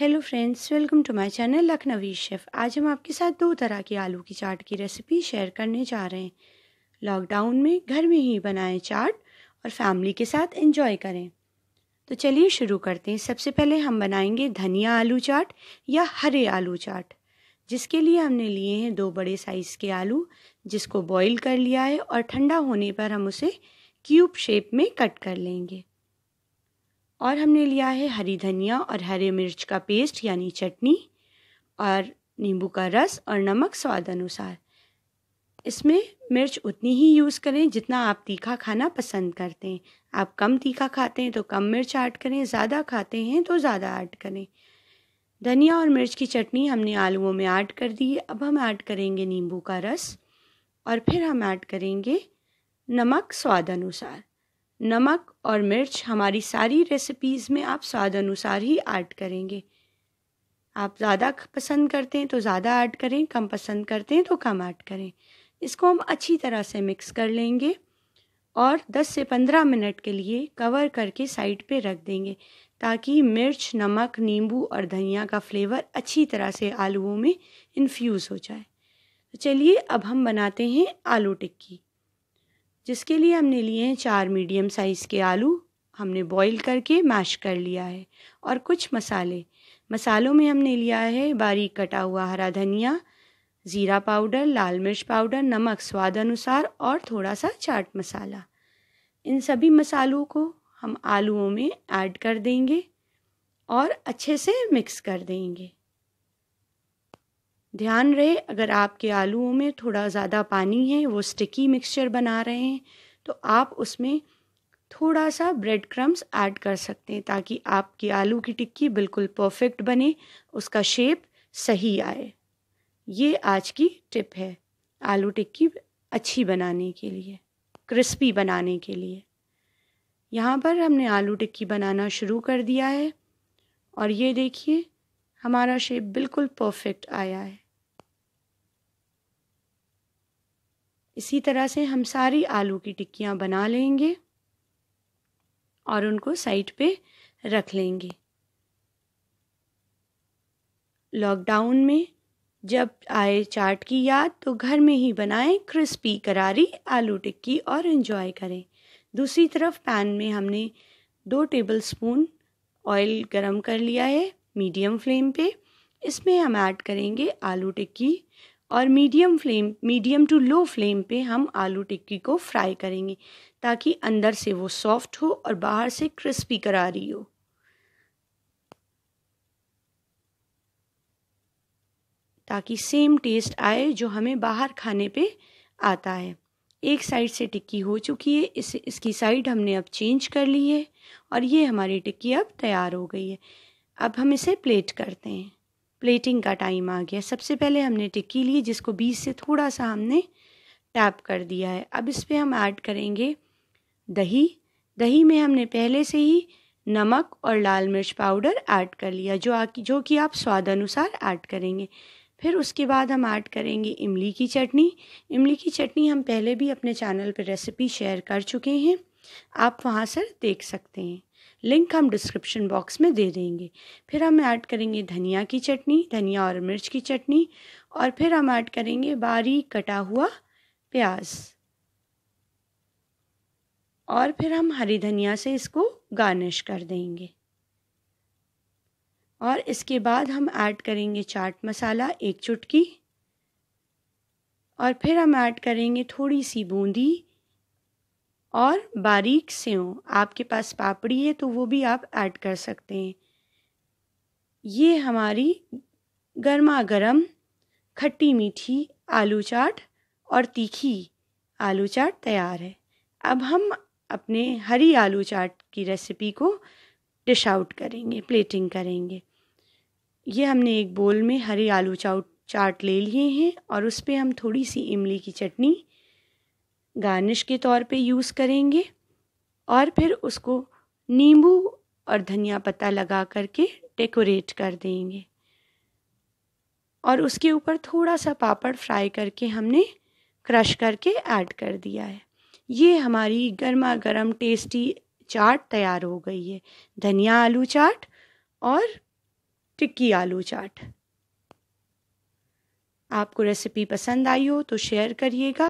hello friends welcome to my channel Lakhnavi chef आज हम आपके साथ दो तरह की आलू की चाट की रेसिपी शेयर करने जा रहे हैं लॉकडाउन में घर में ही बनाएं चाट और फैमिली के साथ एंजॉय करें तो चलिए शुरू करते हैं सबसे पहले हम बनाएंगे धनिया आलू चाट या हरे आलू चाट जिसके लिए हमने लिए हैं दो बड़े साइज़ के आलू जिसको बॉईल कर लिया है और ठंडा होने पर हम उसे क्यूब शेप में कट कर लेंगे और हमने लिया है हरी धनिया और हरे मिर्च का पेस्ट यानी चटनी और नींबू का रस और नमक स्वाद अनुसार इसमें मिर्च उतनी ही यूज़ करें जितना आप तीखा खाना पसंद करते हैं आप कम तीखा खाते हैं तो कम मिर्च ऐड करें ज़्यादा खाते हैं तो ज़्यादा ऐड करें धनिया और मिर्च की चटनी हमने आलूओं में ऐड कर दी अब हम ऐड करेंगे नींबू का रस और फिर हम ऐड करेंगे नमक स्वाद अनुसार नमक और मिर्च हमारी सारी रेसिपीज़ में आप स्वाद अनुसार ही ऐड करेंगे आप ज़्यादा पसंद करते हैं तो ज़्यादा ऐड करें कम पसंद करते हैं तो कम ऐड करें इसको हम अच्छी तरह से मिक्स कर लेंगे और 10 से 15 मिनट के लिए कवर करके साइड पे रख देंगे ताकि मिर्च नमक नींबू और धनिया का फ्लेवर अच्छी तरह से आलूओं में इन्फ्यूज़ हो जाए तो चलिए अब हम बनाते हैं आलू टिक्की जिसके लिए हमने लिए हैं चार मीडियम साइज़ के आलू हमने बॉईल करके मैश कर लिया है और कुछ मसाले मसालों में हमने लिया है बारीक कटा हुआ हरा धनिया ज़ीरा पाउडर लाल मिर्च पाउडर नमक स्वाद अनुसार और थोड़ा सा चाट मसाला इन सभी मसालों को हम आलूओं में ऐड कर देंगे और अच्छे से मिक्स कर देंगे ध्यान रहे अगर आपके आलूओं में थोड़ा ज़्यादा पानी है वो स्टिकी मिक्सचर बना रहे हैं तो आप उसमें थोड़ा सा ब्रेड क्रम्स ऐड कर सकते हैं ताकि आपकी आलू की टिक्की बिल्कुल परफेक्ट बने उसका शेप सही आए ये आज की टिप है आलू टिक्की अच्छी बनाने के लिए क्रिस्पी बनाने के लिए यहाँ पर हमने आलू टिक्की बनाना शुरू कर दिया है और ये देखिए हमारा शेप बिल्कुल परफेक्ट आया है इसी तरह से हम सारी आलू की टिक्कियाँ बना लेंगे और उनको साइड पे रख लेंगे लॉकडाउन में जब आए चाट की याद तो घर में ही बनाएं क्रिस्पी करारी आलू टिक्की और इन्जॉय करें दूसरी तरफ पैन में हमने दो टेबल स्पून ऑयल गरम कर लिया है मीडियम फ्लेम पे इसमें हम ऐड करेंगे आलू टिक्की और medium flame medium to low flame पे हम आलू टिक्की को फ्राई करेंगे ताकि अंदर से वो सॉफ्ट हो और बाहर से क्रिस्पी करा रही हो ताकि सेम टेस्ट आए जो हमें बाहर खाने पे आता है एक साइड से टिक्की हो चुकी है इस इसकी साइड हमने अब चेंज कर ली है और ये हमारी टिक्की अब तैयार हो गई है अब हम इसे प्लेट करते हैं प्लेटिंग का टाइम आ गया सबसे पहले हमने टिक्की ली जिसको बीच से थोड़ा सा हमने टैप कर दिया है अब इस पर हम ऐड करेंगे दही दही में हमने पहले से ही नमक और लाल मिर्च पाउडर ऐड कर लिया जो आ जो कि आप स्वाद अनुसार ऐड करेंगे फिर उसके बाद हम ऐड करेंगे इमली की चटनी इमली की चटनी हम पहले भी अपने चैनल पर रेसिपी शेयर कर चुके हैं आप वहाँ से देख सकते हैं लिंक हम डिस्क्रिप्शन बॉक्स में दे देंगे फिर हम ऐड करेंगे धनिया की चटनी धनिया और मिर्च की चटनी और फिर हम ऐड करेंगे बारीक कटा हुआ प्याज और फिर हम हरी धनिया से इसको गार्निश कर देंगे और इसके बाद हम ऐड करेंगे चाट मसाला एक चुटकी और फिर हम ऐड करेंगे थोड़ी सी बूंदी और बारीक से हो आपके पास पापड़ी है तो वो भी आप ऐड कर सकते हैं ये हमारी गर्मा गर्म खट्टी मीठी आलू चाट और तीखी आलू चाट तैयार है अब हम अपने हरी आलू चाट की रेसिपी को डिश आउट करेंगे प्लेटिंग करेंगे ये हमने एक बोल में हरी आलू चाट चाट ले लिए हैं और उस पर हम थोड़ी सी इमली की चटनी गार्निश के तौर पे यूज़ करेंगे और फिर उसको नींबू और धनिया पत्ता लगा करके डेकोरेट कर देंगे और उसके ऊपर थोड़ा सा पापड़ फ्राई करके हमने क्रश करके ऐड कर दिया है ये हमारी गर्मा गर्म टेस्टी चाट तैयार हो गई है धनिया आलू चाट और टिक्की आलू चाट आपको रेसिपी पसंद आई हो तो शेयर करिएगा